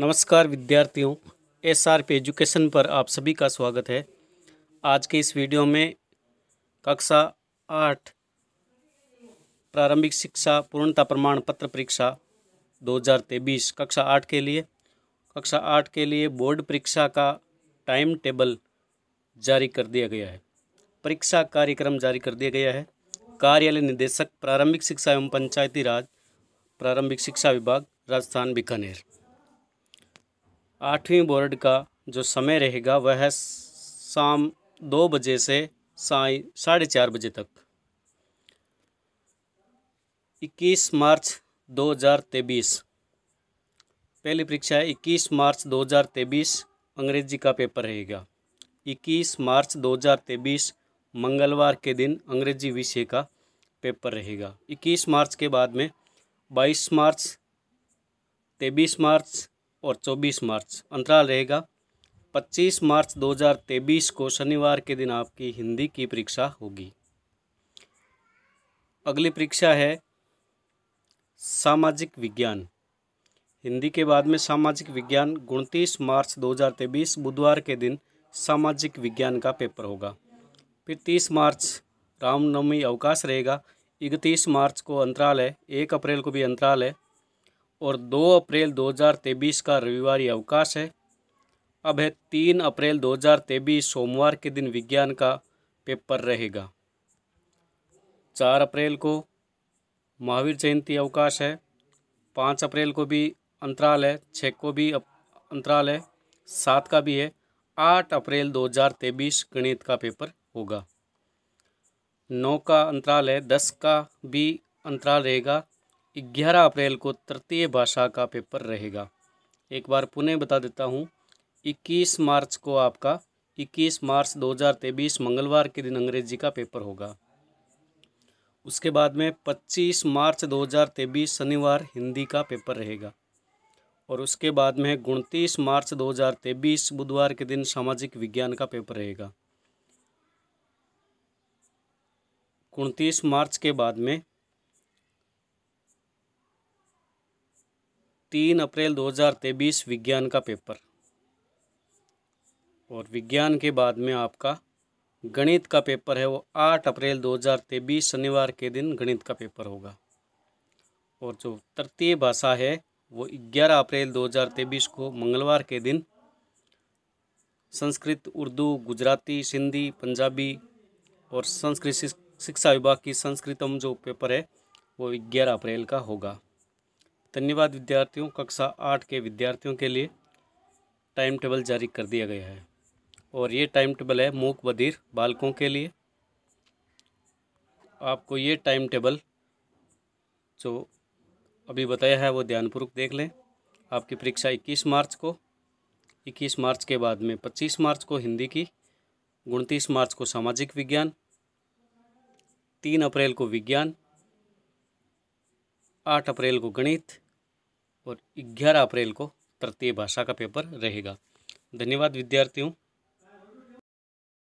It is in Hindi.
नमस्कार विद्यार्थियों एस आर पी एजुकेशन पर आप सभी का स्वागत है आज के इस वीडियो में कक्षा आठ प्रारंभिक शिक्षा पूर्णता प्रमाण पत्र परीक्षा 2023 कक्षा आठ के लिए कक्षा आठ के लिए बोर्ड परीक्षा का टाइम टेबल जारी कर दिया गया है परीक्षा कार्यक्रम जारी कर दिया गया है कार्यालय निदेशक प्रारंभिक शिक्षा एवं पंचायती राज प्रारंभिक शिक्षा विभाग राजस्थान बीकानेर आठवीं बोर्ड का जो समय रहेगा वह शाम दो बजे से साय साढ़े चार बजे तक 21 मार्च 2023 पहली परीक्षा है 21 मार्च 2023 अंग्रेजी का पेपर रहेगा 21 मार्च 2023 मंगलवार के दिन अंग्रेजी विषय का पेपर रहेगा 21 मार्च के बाद में 22 मार्च 23 मार्च और 24 मार्च अंतराल रहेगा 25 मार्च 2023 को शनिवार के दिन आपकी हिंदी की परीक्षा होगी अगली परीक्षा है सामाजिक विज्ञान हिंदी के बाद में सामाजिक विज्ञान उनतीस मार्च 2023 बुधवार के दिन सामाजिक विज्ञान का पेपर होगा फिर 30 मार्च रामनवमी अवकाश रहेगा इकतीस मार्च को अंतराल है एक अप्रैल को भी अंतराल है और 2 अप्रैल 2023 का रविवार अवकाश है अब है 3 अप्रैल 2023 सोमवार के दिन विज्ञान का पेपर रहेगा 4 अप्रैल को महावीर जयंती अवकाश है 5 अप्रैल को भी अंतराल है 6 को भी अंतराल है 7 का भी है 8 अप्रैल 2023 गणित का पेपर होगा नौ का अंतराल है दस का भी अंतराल रहेगा ग्यारह अप्रैल को तृतीय भाषा का पेपर रहेगा एक बार पुनः बता देता हूँ इक्कीस मार्च को आपका इक्कीस मार्च 2023 मंगलवार के दिन अंग्रेजी का पेपर होगा उसके बाद में 25 मार्च 2023 शनिवार हिंदी का पेपर रहेगा और उसके बाद में उनतीस मार्च 2023 बुधवार के दिन सामाजिक विज्ञान का पेपर रहेगा उनतीस मार्च के बाद में तीन अप्रैल 2023 विज्ञान का पेपर और विज्ञान के बाद में आपका गणित का पेपर है वो आठ अप्रैल 2023 शनिवार के दिन गणित का पेपर होगा और जो तृतीय भाषा है वो ग्यारह अप्रैल 2023 को मंगलवार के दिन संस्कृत उर्दू गुजराती सिंधी पंजाबी और संस्कृत शिक्षा विभाग की संस्कृतम जो पेपर है वो ग्यारह अप्रैल का होगा धन्यवाद विद्यार्थियों कक्षा आठ के विद्यार्थियों के लिए टाइम टेबल जारी कर दिया गया है और ये टाइम टेबल है मूक बधिर बालकों के लिए आपको ये टाइम टेबल जो अभी बताया है वो ध्यानपूर्वक देख लें आपकी परीक्षा 21 मार्च को 21 मार्च के बाद में 25 मार्च को हिंदी की उनतीस मार्च को सामाजिक विज्ञान तीन अप्रैल को विज्ञान आठ अप्रैल को गणित और ग्यारह अप्रैल को तृतीय भाषा का पेपर रहेगा धन्यवाद विद्यार्थियों